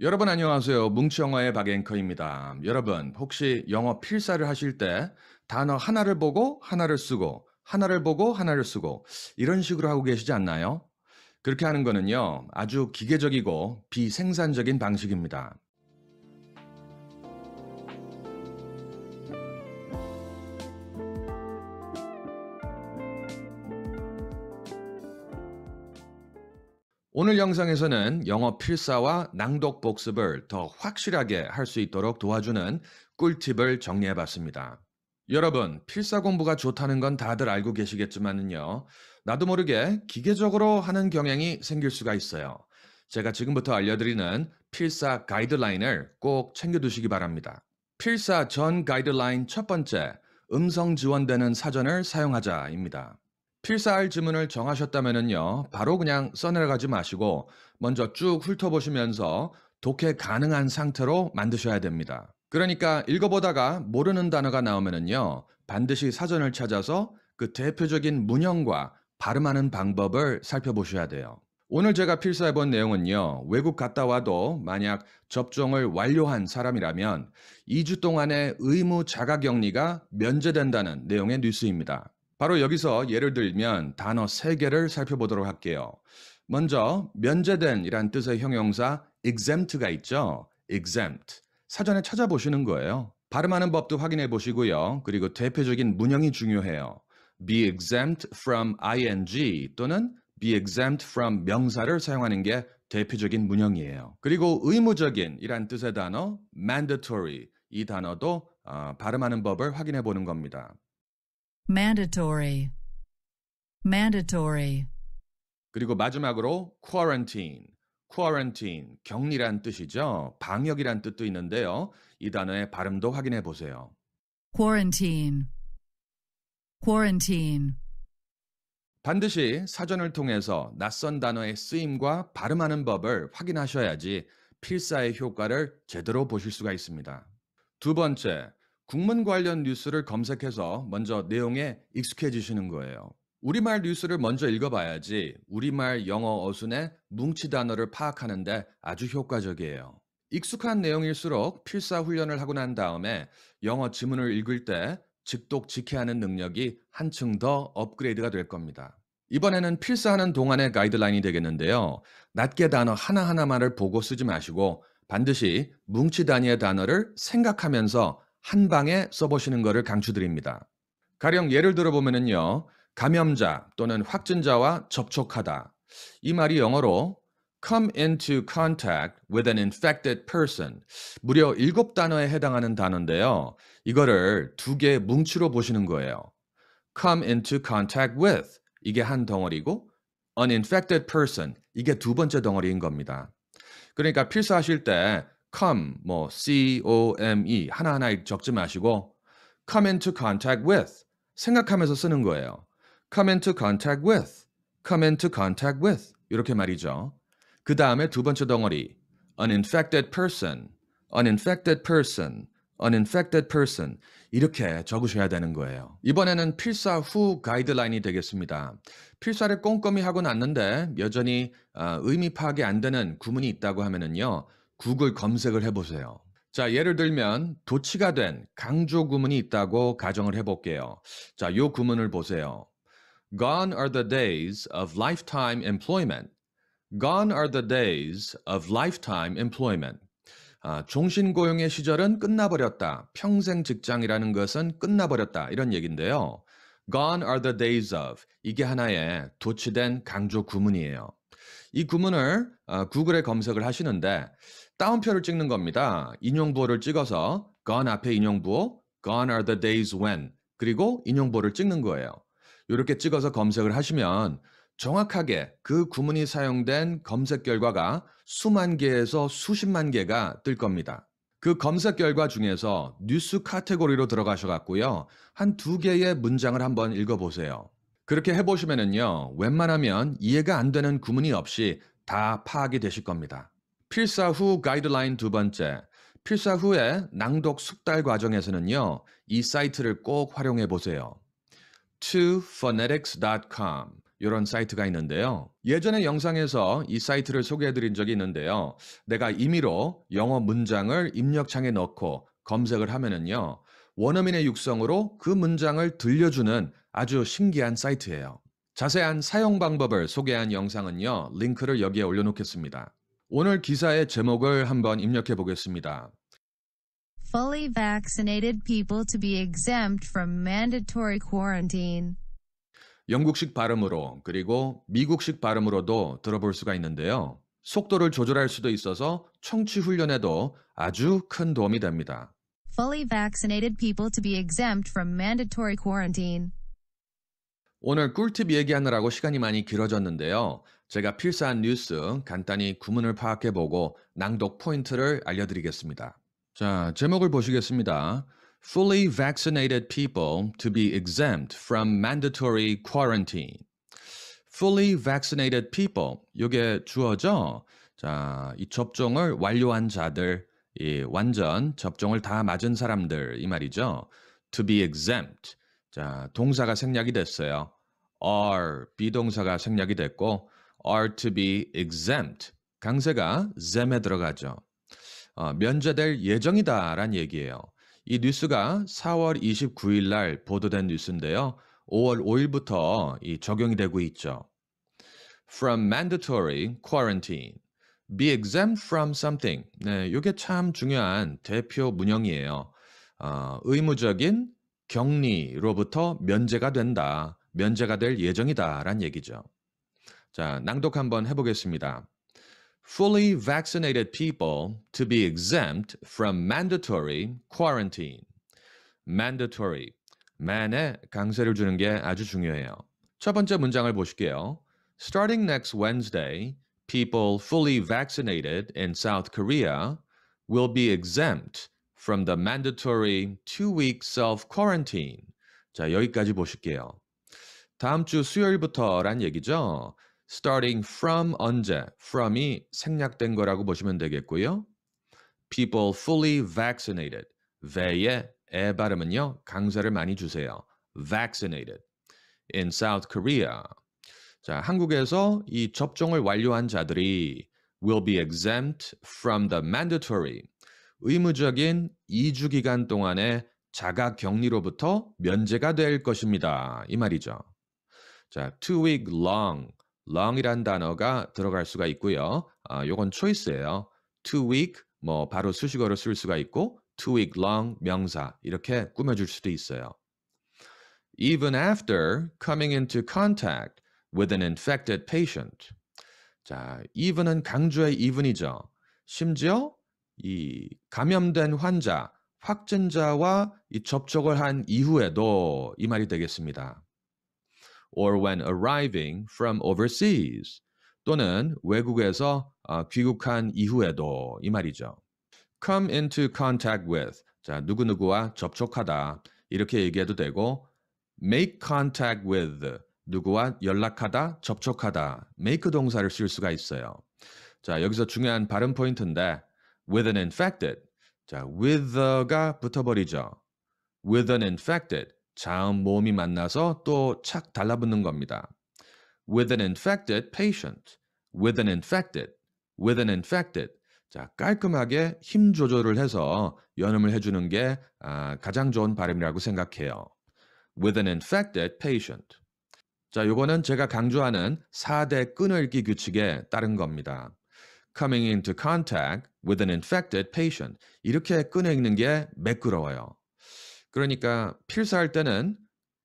여러분 안녕하세요. 뭉치영화의 박앵커입니다. 여러분 혹시 영어 필사를 하실 때 단어 하나를 보고 하나를 쓰고 하나를 보고 하나를 쓰고 이런 식으로 하고 계시지 않나요? 그렇게 하는 거는요. 아주 기계적이고 비생산적인 방식입니다. 오늘 영상에서는 영어 필사와 낭독 복습을 더 확실하게 할 수 있도록 도와주는 꿀팁을 정리해 봤습니다. 여러분, 필사 공부가 좋다는 건 다들 알고 계시겠지만요. 나도 모르게 기계적으로 하는 경향이 생길 수가 있어요. 제가 지금부터 알려드리는 필사 가이드라인을 꼭 챙겨두시기 바랍니다. 필사 전 가이드라인 첫 번째, 음성 지원되는 사전을 사용하자입니다. 필사할 지문을 정하셨다면요 바로 그냥 써내려가지 마시고, 먼저 쭉 훑어보시면서 독해 가능한 상태로 만드셔야 됩니다. 그러니까 읽어보다가 모르는 단어가 나오면요 반드시 사전을 찾아서 그 대표적인 문형과 발음하는 방법을 살펴보셔야 돼요. 오늘 제가 필사해본 내용은요, 외국 갔다 와도 만약 접종을 완료한 사람이라면 2주 동안의 의무 자가 격리가 면제된다는 내용의 뉴스입니다. 바로 여기서 예를 들면 단어 3개를 살펴보도록 할게요. 먼저 면제된 이란 뜻의 형용사 exempt가 있죠. exempt. 사전에 찾아보시는 거예요. 발음하는 법도 확인해 보시고요. 그리고 대표적인 문형이 중요해요. be exempt from ing 또는 be exempt from 명사를 사용하는 게 대표적인 문형이에요. 그리고 의무적인 이란 뜻의 단어 mandatory 이 단어도 어, 발음하는 법을 확인해 보는 겁니다. mandatory, mandatory. 그리고 마지막으로 quarantine, quarantine 격리란 뜻이죠. 방역이란 뜻도 있는데요. 이 단어의 발음도 확인해 보세요. quarantine, quarantine. 반드시 사전을 통해서 낯선 단어의 쓰임과 발음하는 법을 확인하셔야지 필사의 효과를 제대로 보실 수가 있습니다. 두 번째, 국문 관련 뉴스를 검색해서 먼저 내용에 익숙해지시는 거예요. 우리말 뉴스를 먼저 읽어봐야지 우리말 영어 어순의 뭉치 단어를 파악하는데 아주 효과적이에요. 익숙한 내용일수록 필사 훈련을 하고 난 다음에 영어 지문을 읽을 때즉독 직해하는 능력이 한층 더 업그레이드가 될 겁니다. 이번에는 필사하는 동안의 가이드라인이 되겠는데요. 낱개 단어 하나하나만을 보고 쓰지 마시고 반드시 뭉치 단위의 단어를 생각하면서 한 방에 써보시는 것을 강추드립니다. 가령 예를 들어보면요. 감염자 또는 확진자와 접촉하다. 이 말이 영어로 come into contact with an infected person. 무려 7단어에 해당하는 단어인데요. 이거를 두 개의 뭉치로 보시는 거예요. come into contact with 이게 한 덩어리고 an infected person 이게 두 번째 덩어리인 겁니다. 그러니까 필사하실 때 come 뭐 c o m e 하나하나 적지 마시고 come into contact with 생각하면서 쓰는 거예요. come into contact with come into contact with 이렇게 말이죠. 그 다음에 두 번째 덩어리 an infected person an infected person an infected person 이렇게 적으셔야 되는 거예요. 이번에는 필사 후 가이드라인이 되겠습니다. 필사를 꼼꼼히 하고 났는데 여전히 의미 파악이 안 되는 구문이 있다고 하면은요. 구글 검색을 해보세요. 자, 예를 들면 도치가 된 강조 구문이 있다고 가정을 해볼게요. 자, 요 구문을 보세요. Gone are the days of lifetime employment. Gone are the days of lifetime employment. 아, 종신고용의 시절은 끝나버렸다. 평생 직장이라는 것은 끝나버렸다. 이런 얘기인데요. Gone are the days of. 이게 하나의 도치된 강조 구문이에요. 이 구문을 아, 구글에 검색을 하시는데 따옴표를 찍는 겁니다. 인용부호를 찍어서 gone 앞에 인용부호, gone are the days when 그리고 인용부호를 찍는 거예요. 이렇게 찍어서 검색을 하시면 정확하게 그 구문이 사용된 검색 결과가 수만 개에서 수십만 개가 뜰 겁니다. 그 검색 결과 중에서 뉴스 카테고리로 들어가셔갖고요. 한 두 개의 문장을 한번 읽어보세요. 그렇게 해보시면은요. 웬만하면 이해가 안 되는 구문이 없이 다 파악이 되실 겁니다. 필사 후 가이드라인 두 번째. 필사 후에 낭독 숙달 과정에서는요, 이 사이트를 꼭 활용해 보세요. twophonetics.com 이런 사이트가 있는데요. 예전에 영상에서 이 사이트를 소개해 드린 적이 있는데요. 내가 임의로 영어 문장을 입력창에 넣고 검색을 하면은요, 원어민의 육성으로 그 문장을 들려주는 아주 신기한 사이트예요. 자세한 사용 방법을 소개한 영상은요, 링크를 여기에 올려놓겠습니다. 오늘 기사의 제목을 한번 입력해 보겠습니다. Fully vaccinated people to be exempt from mandatory quarantine. 영국식 발음으로 그리고 미국식 발음으로도 들어볼 수가 있는데요. 속도를 조절할 수도 있어서 청취 훈련에도 아주 큰 도움이 됩니다. Fully vaccinated people to be exempt from mandatory quarantine. 오늘 꿀팁 얘기하느라고 시간이 많이 길어졌는데요. 제가 필사한 뉴스 간단히 구문을 파악해보고 낭독 포인트를 알려드리겠습니다. 자, 제목을 보시겠습니다. Fully vaccinated people to be exempt from mandatory quarantine. Fully vaccinated people. 이게 주어죠. 자, 이 접종을 완료한 자들, 이 완전 접종을 다 맞은 사람들 이 말이죠. To be exempt. 자, 동사가 생략이 됐어요. are 비동사가 생략이 됐고 are to be exempt. 강세가 t e m 에 들어가죠. 어, 면제될 예정이다 라는 얘기예요. 이 뉴스가 4월 29일 날 보도된 뉴스인데요. 5월 5일부터 이 적용이 되고 있죠. From mandatory quarantine. Be exempt from something. 네, 이게 참 중요한 대표 문형이에요. 어, 의무적인 격리로부터 면제가 된다. 면제가 될예정이다 라는 얘기죠. 자, 낭독 한번 해보겠습니다. Fully vaccinated people to be exempt from mandatory quarantine. mandatory. man에 강세를 주는 게 아주 중요해요. 첫 번째 문장을 보실게요. Starting next Wednesday, people fully vaccinated in South Korea will be exempt from the mandatory two-week self-quarantine. 자, 여기까지 보실게요. 다음 주 수요일부터란 얘기죠. starting from 언제 from이 생략된 거라고 보시면 되겠고요. people fully vaccinated t h 에 발음은요 강세를 많이 주세요. vaccinated in South Korea. 자, 한국에서 이 접종을 완료한 자들이 will be exempt from the mandatory 의무적인 2주 기간 동안의 자가 격리로부터 면제가 될 것입니다. 이 말이죠. 자, two week long long이란 단어가 들어갈 수가 있고요. 아, 요건 초이스예요. t w o w e e k 뭐 바로 수식어로 쓸 수가 있고 t w o w e e k long 명사 이렇게 꾸며줄 수도 있어요. even after coming into contact with an infected patient. 자, even은 강조의 even이죠. 심지어 이 감염된 환자, 확진자와 이 접촉을 한 이후에도 이 말이 되겠습니다. or when arriving from overseas 또는 외국에서 귀국한 이후에도 이 말이죠. come into contact with 자 누구누구와 접촉하다 이렇게 얘기해도 되고 make contact with 누구와 연락하다 접촉하다 make 동사를 쓸 수가 있어요. 자 여기서 중요한 발음 포인트인데 with an infected 자 with가 붙어버리죠. with an infected 자음 모음이 만나서 또 착 달라붙는 겁니다. With an infected patient, with an infected, with an infected. 자, 깔끔하게 힘 조절을 해서 연음을 해주는 게 아, 가장 좋은 발음이라고 생각해요. With an infected patient. 자, 요거는 제가 강조하는 4대 끊을기 규칙에 따른 겁니다. Coming into contact with an infected patient. 이렇게 끊어 읽는 게 매끄러워요. 그러니까 필사할 때는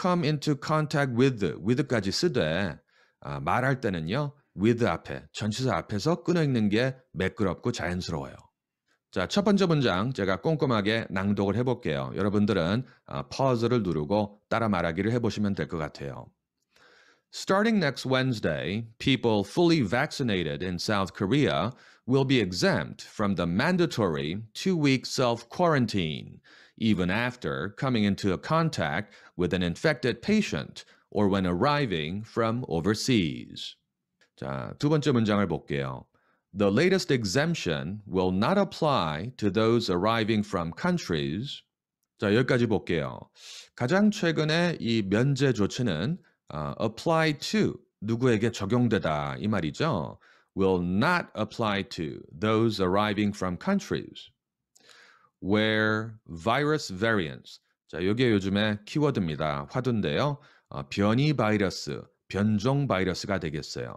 come into contact with, with까지 쓰되 아, 말할 때는요 with 앞에 전치사 앞에서 끊어 읽는 게 매끄럽고 자연스러워요. 자, 첫 번째 문장 제가 꼼꼼하게 낭독을 해볼게요. 여러분들은 아, pause를 누르고 따라 말하기를 해보시면 될 것 같아요. Starting next Wednesday, people fully vaccinated in South Korea will be exempt from the mandatory two week self quarantine even after coming into contact with an infected patient or when arriving from overseas. 자, 두 번째 문장을 볼게요. The latest exemption will not apply to those arriving from countries. 자, 여기까지 볼게요. 가장 최근에 이 면제 조치는 uh, apply to 누구에게 적용되다 이 말이죠. will not apply to those arriving from countries. where virus variants. 자, 이게 요즘에 키워드입니다. 화두인데요. 어, 변이 바이러스, 변종 바이러스가 되겠어요.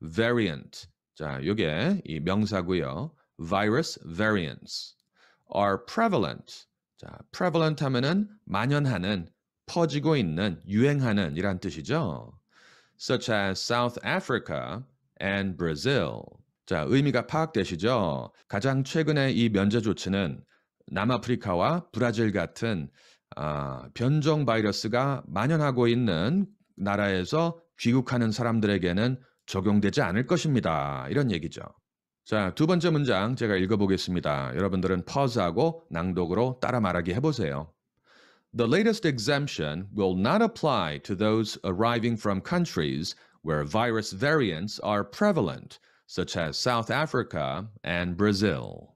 variant. 자, 요게 이 명사고요. virus variants are prevalent. 자, prevalent 하면은 만연하는, 퍼지고 있는, 유행하는 이란 뜻이죠. such as South Africa and Brazil. 자, 의미가 파악되시죠? 가장 최근에이 면제 조치는 남아프리카와 브라질 같은 변종 바이러스가 만연하고 있는 나라에서 귀국하는 사람들에게는 적용되지 않을 것입니다. 이런 얘기죠. 자, 두 번째 문장 제가 읽어보겠습니다. 여러분들은 퍼즈하고 낭독으로 따라 말하기 해보세요. The latest exemption will not apply to those arriving from countries where virus variants are prevalent, such as South Africa and Brazil.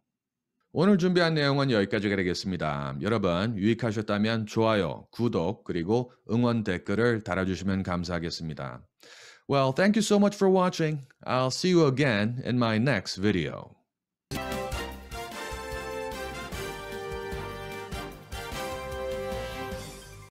오늘 준비한 내용은 여기까지가 되겠습니다. 여러분 유익하셨다면 좋아요, 구독, 그리고 응원 댓글을 달아주시면 감사하겠습니다. Well, thank you so much for watching. I'll see you again in my next video.